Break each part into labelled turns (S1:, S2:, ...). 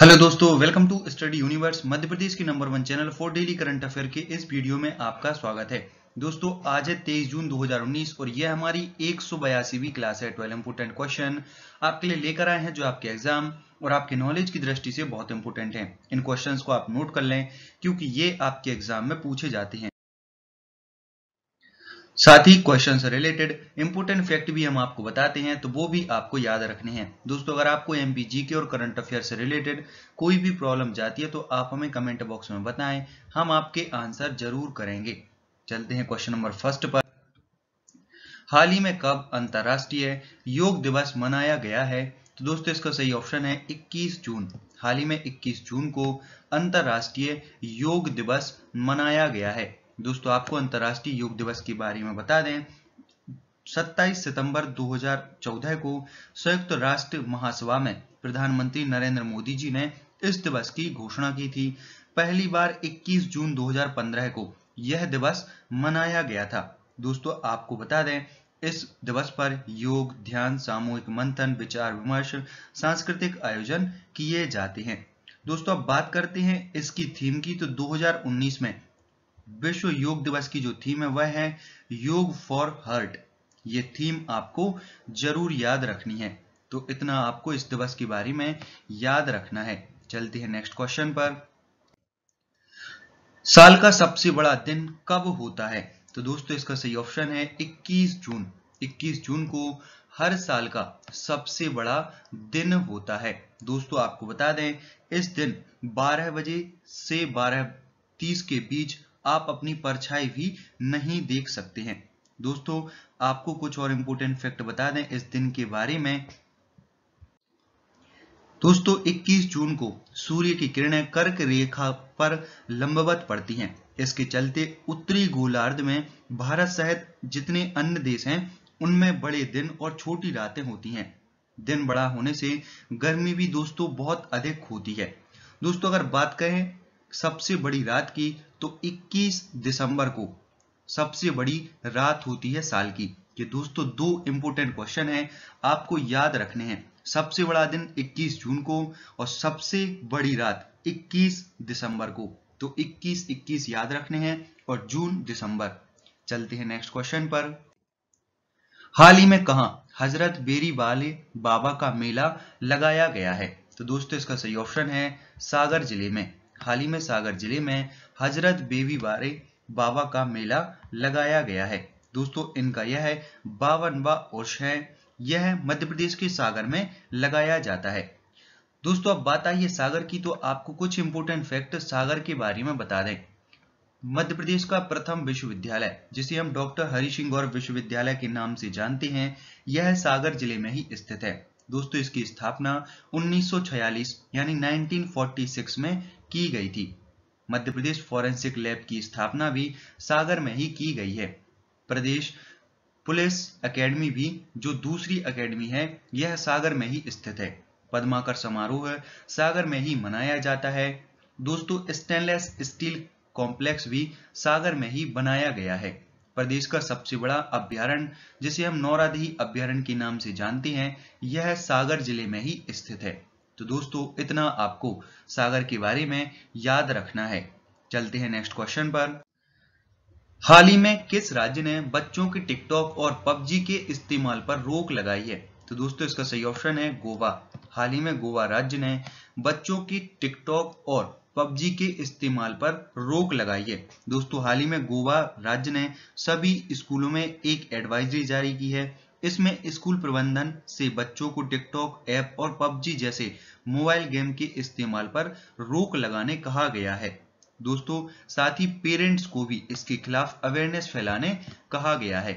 S1: hello दोस्तों welcome to Study Universe Madhya Pradesh की number one channel for daily current affair के इस वीडियो में आपका स्वागत है दोस्तों आज है 23 जून 2019 और यह हमारी एक सौ क्लास है ट्वेल्व इंपोर्टेंट क्वेश्चन आपके लिए लेकर आए हैं जो आपके एग्जाम और आपके नॉलेज की दृष्टि से बहुत इंपोर्टेंट है इन क्वेश्चन को आप नोट कर लें क्योंकि ये आपके एग्जाम में पूछे जाते हैं साथ ही क्वेश्चन से रिलेटेड इंपोर्टेंट फैक्ट भी हम आपको बताते हैं तो वो भी आपको याद रखने हैं दोस्तों अगर आपको एम के और करंट अफेयर से रिलेटेड कोई भी प्रॉब्लम जाती है तो आप हमें कमेंट बॉक्स में बताएं हम आपके आंसर जरूर करेंगे चलते हैं क्वेश्चन नंबर फर्स्ट पर हाल ही में कब अंतर्राष्ट्रीय योग दिवस मनाया गया है तो दोस्तों इसका सही ऑप्शन है इक्कीस जून हाल ही में 21 जून को अंतर्राष्ट्रीय योग दिवस मनाया गया है दोस्तों आपको अंतर्राष्ट्रीय योग दिवस के बारे में बता दें 27 सितंबर 2014 को संयुक्त राष्ट्र महासभा में प्रधानमंत्री नरेंद्र मोदी जी ने इस दिवस की घोषणा की थी पहली बार 21 जून 2015 को यह दिवस मनाया गया था दोस्तों आपको बता दें इस दिवस पर योग ध्यान सामूहिक मंथन विचार विमर्श सांस्कृतिक आयोजन किए जाते हैं दोस्तों अब बात करते हैं इसकी थीम की तो 2019 में विश्व योग दिवस की जो थीम है वह है योग फॉर हर्ट ये थीम आपको जरूर याद रखनी है तो इतना आपको इस दिवस के बारे में याद रखना है चलते हैं नेक्स्ट क्वेश्चन पर साल का सबसे बड़ा दिन कब होता है तो दोस्तों इसका सही ऑप्शन है 21 जून 21 जून को हर साल का सबसे बड़ा दिन होता है दोस्तों आपको बता दें इस दिन 12 बजे से 12:30 के बीच आप अपनी परछाई भी नहीं देख सकते हैं दोस्तों आपको कुछ और इम्पोर्टेंट फैक्ट बता दें इस दिन के बारे में दोस्तों 21 जून को सूर्य की किरणें कर्क रेखा पर लंबवत पड़ती हैं इसके चलते उत्तरी गोलार्ध में भारत सहित जितने अन्य देश हैं उनमें बड़े दिन और छोटी रातें होती हैं दिन बड़ा होने से गर्मी भी दोस्तों बहुत अधिक होती है दोस्तों अगर बात करें सबसे बड़ी रात की तो 21 दिसंबर को सबसे बड़ी रात होती है साल की ये दोस्तों दो इंपोर्टेंट क्वेश्चन हैं आपको याद रखने हैं सबसे बड़ा दिन 21 जून को और सबसे बड़ी रात 21 दिसंबर को तो 21 21 याद रखने हैं और जून दिसंबर चलते हैं नेक्स्ट क्वेश्चन पर हाल ही में कहा हजरत बेरी वाले बाबा का मेला लगाया गया है तो दोस्तों इसका सही ऑप्शन है सागर जिले में हाल ही में सागर जिले में हजरत बेबी बारे बाबा का मेला लगाया गया है दोस्तों इनका यह है बावनवा उर्ष है यह मध्य प्रदेश के सागर में लगाया जाता है दोस्तों अब बात आई है सागर की तो आपको कुछ इंपोर्टेंट फैक्ट सागर के बारे में बता दें मध्य प्रदेश का प्रथम विश्वविद्यालय जिसे हम डॉक्टर हरि सिंह गौर विश्वविद्यालय के नाम से जानते हैं यह सागर जिले में ही स्थित है दोस्तों इसकी स्थापना 1946 यानी 1946 में की गई थी मध्य प्रदेश फॉरेंसिक लैब की स्थापना भी सागर में ही की गई है प्रदेश पुलिस एकेडमी भी जो दूसरी एकेडमी है यह सागर में ही स्थित है पद्माकर समारोह सागर में ही मनाया जाता है दोस्तों स्टेनलेस स्टील कॉम्प्लेक्स भी सागर में ही बनाया गया है प्रदेश का सबसे बड़ा अभ्यारण जिसे हम नौराधी अभ्यारण के नाम से जानते हैं यह सागर जिले में ही स्थित है तो दोस्तों इतना आपको सागर के बारे में याद रखना है चलते हैं नेक्स्ट क्वेश्चन पर हाल ही में किस राज्य ने बच्चों के टिकटॉक और पबजी के इस्तेमाल पर रोक लगाई है तो दोस्तों इसका सही ऑप्शन है गोवा हाल ही में गोवा राज्य ने बच्चों की टिकटॉक और पबजी के इस्तेमाल पर रोक लगाई है दोस्तों हाल ही में गोवा राज्य ने सभी स्कूलों में एक एडवाइजरी जारी की है इसमें स्कूल प्रबंधन से बच्चों को टिकटॉक ऐप और पबजी जैसे मोबाइल गेम के इस्तेमाल पर रोक लगाने कहा गया है दोस्तों साथ ही पेरेंट्स को भी इसके खिलाफ अवेयरनेस फैलाने कहा गया है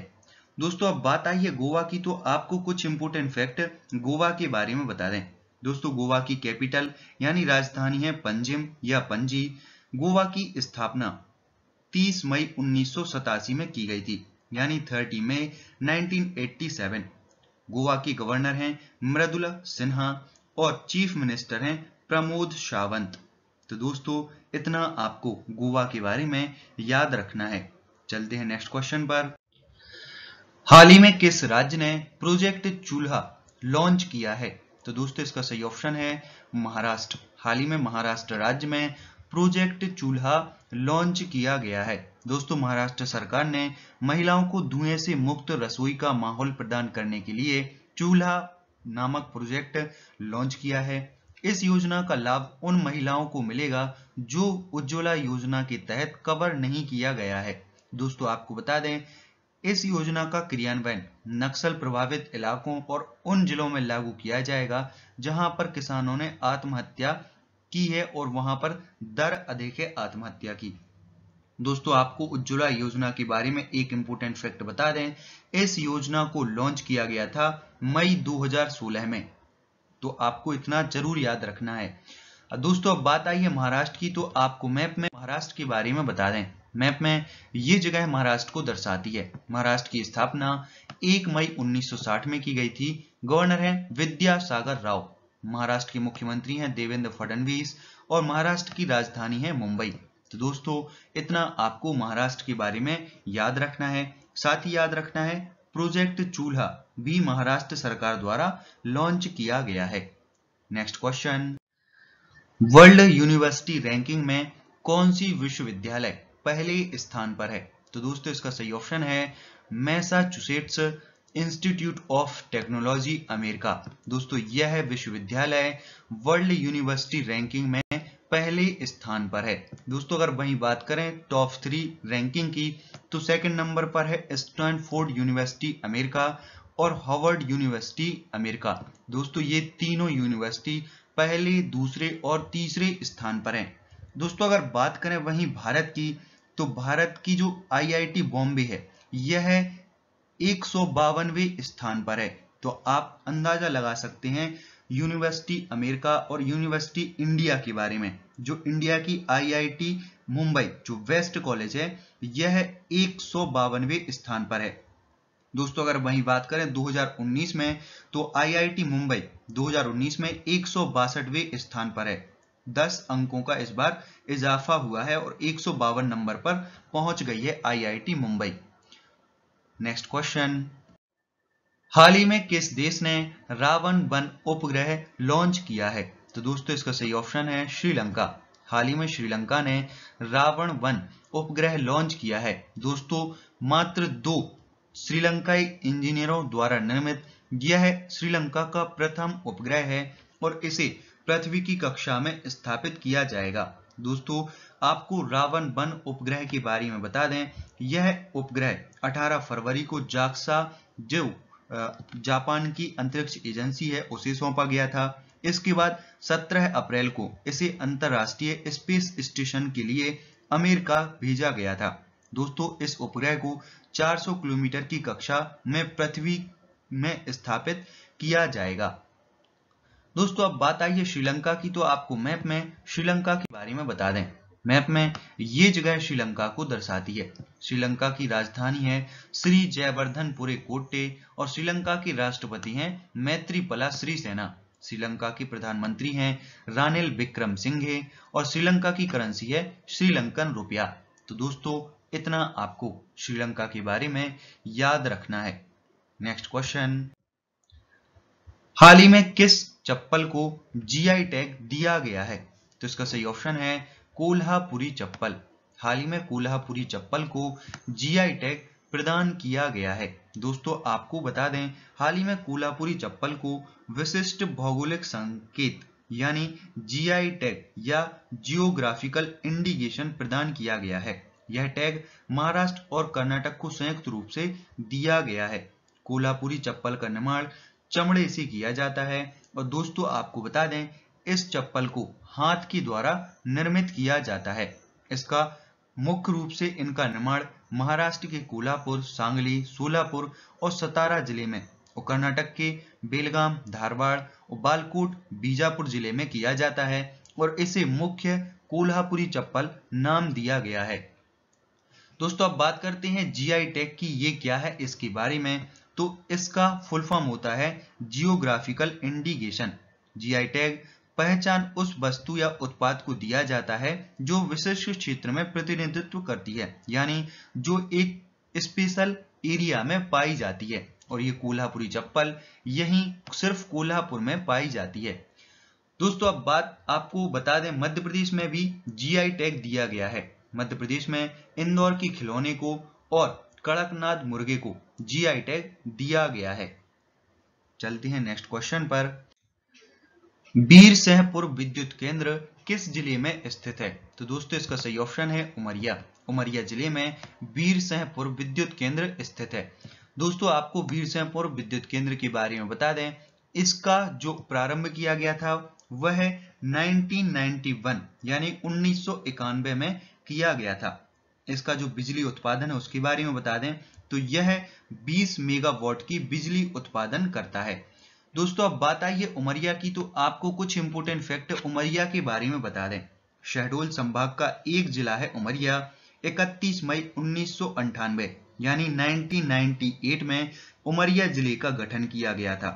S1: दोस्तों अब बात आई है गोवा की तो आपको कुछ इंपोर्टेंट फैक्ट गोवा के बारे में बता दें दोस्तों गोवा की कैपिटल यानी राजधानी है पंजिम या पंजी गोवा की स्थापना 30 मई उन्नीस में की गई थी यानी 30 मई 1987 गोवा के गवर्नर हैं मृदुला सिन्हा और चीफ मिनिस्टर हैं प्रमोद सावंत तो दोस्तों इतना आपको गोवा के बारे में याद रखना है चलते हैं नेक्स्ट क्वेश्चन पर हाल ही में किस राज्य ने प्रोजेक्ट चूल्हा लॉन्च किया है तो दोस्तों इसका सही ऑप्शन है महाराष्ट्र हाल ही में महाराष्ट्र राज्य में प्रोजेक्ट चूल्हा लॉन्च किया गया है दोस्तों महाराष्ट्र सरकार ने महिलाओं को धुएं से मुक्त रसोई का माहौल प्रदान करने के लिए चूल्हा नामक प्रोजेक्ट लॉन्च किया है इस योजना का लाभ उन महिलाओं को मिलेगा जो उज्ज्वला योजना के तहत कवर नहीं किया गया है दोस्तों आपको बता दें इस योजना का क्रियान्वयन नक्सल प्रभावित इलाकों और उन जिलों में लागू किया जाएगा जहां पर किसानों ने आत्महत्या की है और वहां पर दर अधिक है आत्महत्या की दोस्तों आपको उज्ज्वला योजना के बारे में एक इंपोर्टेंट फैक्ट बता दें इस योजना को लॉन्च किया गया था मई 2016 में तो आपको इतना जरूर याद रखना है दोस्तों अब बात आई है महाराष्ट्र की तो आपको मैप में महाराष्ट्र के बारे में बता दें मैप में ये जगह महाराष्ट्र को दर्शाती है महाराष्ट्र की स्थापना 1 मई 1960 में की गई थी गवर्नर हैं विद्यासागर राव महाराष्ट्र के मुख्यमंत्री हैं देवेंद्र फडणवीस और महाराष्ट्र की राजधानी है मुंबई तो दोस्तों इतना आपको महाराष्ट्र के बारे में याद रखना है साथ ही याद रखना है प्रोजेक्ट चूल्हा भी महाराष्ट्र सरकार द्वारा लॉन्च किया गया है next question world university ranking में कौन सी विश्वविद्यालय पहले स्थान पर है तो दोस्तों इसका सही ऑप्शन है Massachusetts Institute of Technology America दोस्तों यह है विश्वविद्यालय वर्ल्ड यूनिवर्सिटी रैंकिंग में पहले स्थान पर है दोस्तों अगर वही बात करें टॉप थ्री रैंकिंग की तो सेकंड नंबर पर है स्टैनफोर्ड यूनिवर्सिटी अमेरिका और हॉवर्ड यूनिवर्सिटी अमेरिका दोस्तों ये तीनों यूनिवर्सिटी पहले दूसरे और तीसरे स्थान पर हैं दोस्तों अगर बात करें वहीं भारत की तो भारत की जो आईआईटी बॉम्बे है यह एक स्थान पर है तो आप अंदाजा लगा सकते हैं यूनिवर्सिटी अमेरिका और यूनिवर्सिटी इंडिया के बारे में जो इंडिया की आईआईटी मुंबई जो वेस्ट कॉलेज है यह एक स्थान पर है दोस्तों अगर वही बात करें 2019 में तो आईआईटी मुंबई 2019 में एक स्थान पर है 10 अंकों का इस बार इजाफा हुआ है और एक नंबर पर पहुंच गई है आईआईटी मुंबई नेक्स्ट क्वेश्चन हाल ही में किस देश ने रावण वन उपग्रह लॉन्च किया है तो दोस्तों इसका सही ऑप्शन है श्रीलंका हाल ही में श्रीलंका ने रावण वन उपग्रह लॉन्च किया है दोस्तों मात्र दो श्रीलंकाई इंजीनियरों द्वारा निर्मित यह श्रीलंका का प्रथम उपग्रह है और इसे पृथ्वी की कक्षा में स्थापित किया जाएगा दोस्तों आपको रावण वन उपग्रह के बारे में बता दें यह उपग्रह 18 फरवरी को जाक्सा जो जापान की अंतरिक्ष एजेंसी है उसे सौंपा गया था इसके बाद 17 अप्रैल को इसे अंतरराष्ट्रीय स्पेस स्टेशन के लिए अमेरिका भेजा गया था दोस्तों इस उपग्रह को 400 किलोमीटर की कक्षा में पृथ्वी में स्थापित किया जाएगा दोस्तों अब बात आई है श्रीलंका की तो आपको मैप में श्रीलंका के बारे में बता दें मैप में ये जगह श्रीलंका को दर्शाती है श्रीलंका की राजधानी है श्री जयवर्धनपुरे कोटे और श्रीलंका के राष्ट्रपति हैं मैत्रीपला श्रीसेना श्रीलंका की प्रधानमंत्री हैं रानिल विक्रम सिंघे और श्रीलंका की करेंसी है श्रीलंकन रुपया तो दोस्तों इतना आपको श्रीलंका के बारे में याद रखना है नेक्स्ट क्वेश्चन हाल ही में किस चप्पल को जीआई टैग दिया गया है तो इसका सही ऑप्शन है कोल्हापुरी चप्पल हाल ही में कोल्हापुरी चप्पल को जीआई टैग प्रदान किया गया है दोस्तों आपको बता दें हाल ही में कोलापुरी चप्पल को विशिष्ट भौगोलिक संकेत यानी जीआई टैग या जियोग्राफिकल इंडिकेशन प्रदान किया गया है यह टैग महाराष्ट्र और कर्नाटक को संयुक्त रूप से दिया गया है कोलापुरी चप्पल का निर्माण चमड़े से किया जाता है और दोस्तों आपको बता दें इस चप्पल को हाथ के द्वारा निर्मित किया जाता है इसका मुख्य रूप से इनका निर्माण महाराष्ट्र के कोल्हापुर सांगली सोलापुर और सतारा जिले में और कर्नाटक के बेलगाम धारवाड़ और बालकोट बीजापुर जिले में किया जाता है और इसे मुख्य कोल्हापुरी चप्पल नाम दिया गया है दोस्तों अब बात करते हैं जीआई टेक की ये क्या है इसके बारे में तो इसका फुल फॉर्म होता है जियोग्राफिकल इंडिकेशन जीआई टैग पहचान उस वस्तु या उत्पाद को दिया जाता है जो विशिष्ट क्षेत्र में प्रतिनिधित्व करती है यानी जो एक स्पेशल एरिया में पाई जाती है और ये कोल्हापुरी चप्पल यही सिर्फ कोल्हापुर में पाई जाती है दोस्तों अब बात आपको बता दें मध्य प्रदेश में भी जीआई टैग दिया गया है मध्य प्रदेश में इंदौर के खिलौने को और कड़कनाथ मुर्गे को जीआई टैग दिया गया है चलते हैं नेक्स्ट क्वेश्चन पर बीर सहपुर विद्युत केंद्र किस जिले में स्थित है तो दोस्तों इसका सही ऑप्शन है उमरिया उमरिया जिले में बीर सहपुर विद्युत केंद्र स्थित है दोस्तों आपको बीर सहपुर विद्युत केंद्र के बारे में बता दें इसका जो प्रारंभ किया गया था वह 1991 यानी उन्नीस में किया गया था इसका जो बिजली उत्पादन है उसके बारे में बता दें तो यह 20 मेगावाट की बिजली उत्पादन करता है दोस्तों अब बात आई है उमरिया की तो आपको कुछ इंपोर्टेंट फैक्ट उमरिया के बारे में बता दें शहडोल संभाग का एक जिला है उमरिया 31 मई उन्नीस यानी 1998 में उमरिया जिले का गठन किया गया था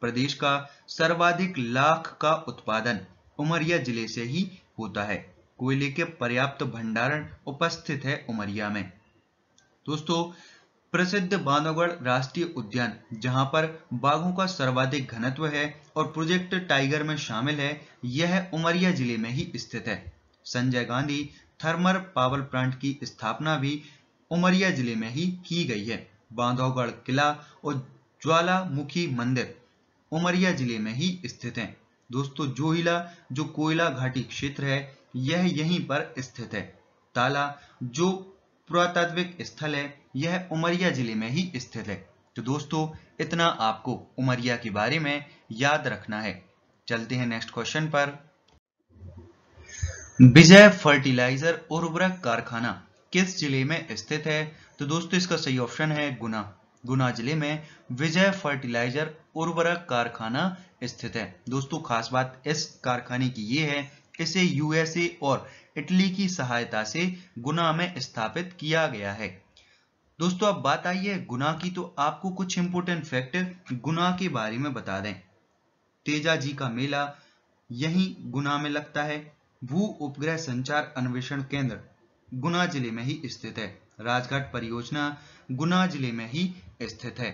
S1: प्रदेश का सर्वाधिक लाख का उत्पादन उमरिया जिले से ही होता है कोयले के पर्याप्त भंडारण उपस्थित है उमरिया में दोस्तों प्रसिद्ध बांधवगढ़ राष्ट्रीय उद्यान जहां पर बाघों का सर्वाधिक घनत्व है और प्रोजेक्ट टाइगर में शामिल है यह उमरिया जिले में ही स्थित है Sanjay Gandhi thermal power plant की स्थापना भी उमरिया जिले में ही की गई है बांधवगढ़ किला और ज्वालामुखी मंदिर उमरिया जिले में ही स्थित है दोस्तों जोहिला जो कोयला घाटी क्षेत्र है यह यहीं पर स्थित है ताला जो पुरातात्विक स्थल है यह उमरिया जिले में ही स्थित है तो दोस्तों इतना आपको उमरिया के बारे में याद रखना है चलते हैं नेक्स्ट क्वेश्चन पर विजय फर्टिलाइजर उर्वरक कारखाना किस जिले में स्थित है तो दोस्तों इसका सही ऑप्शन है गुना गुना जिले में विजय फर्टिलाइजर उर्वरक कारखाना स्थित है दोस्तों खास बात इस कारखाने की ये है इसे यूएसए और इटली की सहायता से गुना में स्थापित किया गया है दोस्तों अब बात आई है गुना की तो आपको कुछ इंपोर्टेंट फैक्ट गुना के बारे में बता दें तेजा जी का मेला यहीं गुना में लगता है भू उपग्रह संचार अन्वेषण केंद्र गुना जिले में ही स्थित है राजघाट परियोजना गुना जिले में ही स्थित है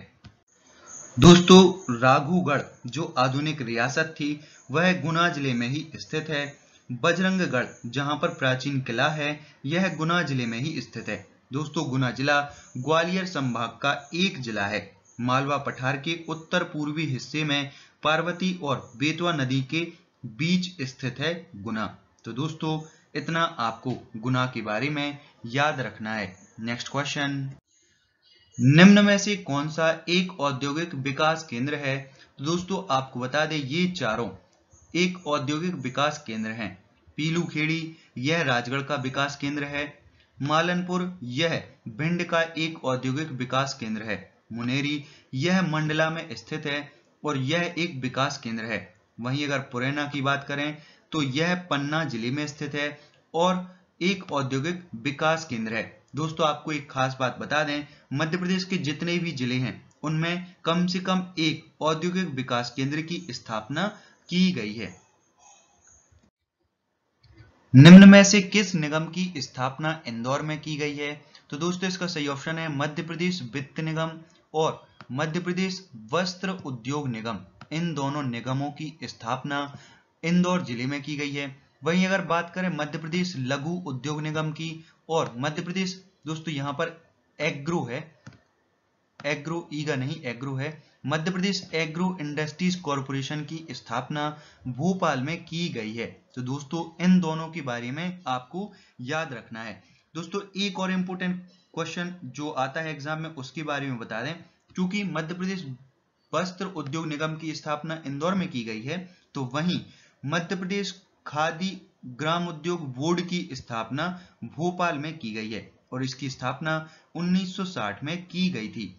S1: दोस्तों राघूगढ़ जो आधुनिक रियासत थी वह गुना जिले में ही स्थित है बजरंगगढ़ जहां पर प्राचीन किला है यह गुना जिले में ही स्थित है दोस्तों गुना जिला ग्वालियर संभाग का एक जिला है मालवा पठार के उत्तर पूर्वी हिस्से में पार्वती और बेतवा नदी के बीच स्थित है गुना तो दोस्तों इतना आपको गुना के बारे में याद रखना है नेक्स्ट क्वेश्चन निम्न में से कौन सा एक औद्योगिक विकास केंद्र है तो दोस्तों आपको बता दें ये चारों एक औद्योगिक विकास केंद्र है पीलूखेड़ी यह राजगढ़ का विकास केंद्र है मालनपुर यह भिंड का एक औद्योगिक विकास केंद्र है मुनेरी यह मंडला में स्थित है और यह एक विकास केंद्र है वहीं अगर पुरैना की बात करें तो यह पन्ना जिले में स्थित है और एक औद्योगिक विकास केंद्र है दोस्तों आपको एक खास बात बता दें मध्य प्रदेश के जितने भी जिले हैं उनमें कम से कम एक औद्योगिक विकास केंद्र की स्थापना की गई है निम्न में से किस निगम की स्थापना इंदौर में की गई है तो दोस्तों इसका सही ऑप्शन है मध्य प्रदेश वित्त निगम और मध्य प्रदेश वस्त्र उद्योग निगम इन दोनों निगमों की स्थापना इंदौर जिले में की गई है वहीं अगर बात करें मध्य प्रदेश लघु उद्योग निगम की और मध्य प्रदेश दोस्तों यहां पर एग्रो है एग्रो ईगा नहीं एग्रो है Madhya Pradesh agro industries corporation की स्थापना भोपाल में की गई है तो दोस्तों इन दोनों के बारे में आपको याद रखना है दोस्तों एक और इम्पोर्टेंट क्वेश्चन जो आता है एग्जाम में उसके बारे में बता दें क्योंकि मध्य प्रदेश वस्त्र उद्योग निगम की स्थापना इंदौर में की गई है तो वहीं मध्य प्रदेश खादी ग्राम उद्योग बोर्ड की स्थापना भोपाल में की गई है और इसकी स्थापना 1960 में की गई थी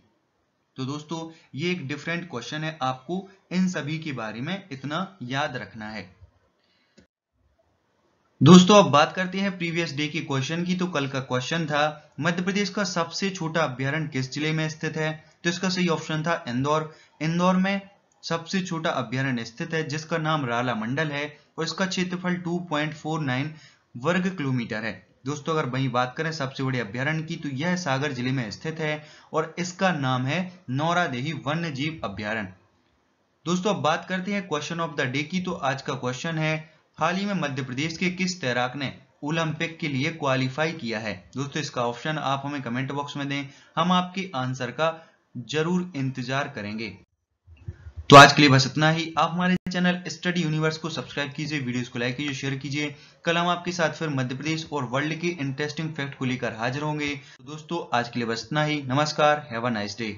S1: तो दोस्तों ये एक डिफरेंट क्वेश्चन है आपको इन सभी के बारे में इतना याद रखना है दोस्तों अब बात करते हैं प्रीवियस डे के क्वेश्चन की तो कल का क्वेश्चन था मध्य प्रदेश का सबसे छोटा अभ्यारण किस जिले में स्थित है तो इसका सही ऑप्शन था इंदौर इंदौर में सबसे छोटा अभ्यारण्य स्थित है जिसका नाम राला मंडल है और इसका क्षेत्रफल 2.49 वर्ग किलोमीटर है दोस्तों अगर वही बात करें सबसे बड़ी अभ्यारण्य की तो यह सागर जिले में स्थित है और इसका नाम है देवी वन्य जीव अभ्यारण दोस्तों अब बात करते हैं क्वेश्चन ऑफ द डे की तो आज का क्वेश्चन है हाल ही में मध्य प्रदेश के किस तैराक ने ओलंपिक के लिए क्वालिफाई किया है दोस्तों इसका ऑप्शन आप हमें कमेंट बॉक्स में दें हम आपके आंसर का जरूर इंतजार करेंगे तो आज के लिए बस इतना ही आप हमारे चैनल स्टडी यूनिवर्स को सब्सक्राइब कीजिए वीडियोस को लाइक कीजिए शेयर कीजिए कल हम आपके साथ फिर मध्य प्रदेश और वर्ल्ड के इंटरेस्टिंग फैक्ट को लेकर हाजिर होंगे तो दोस्तों आज के लिए बस इतना ही नमस्कार हैव अ नाइस डे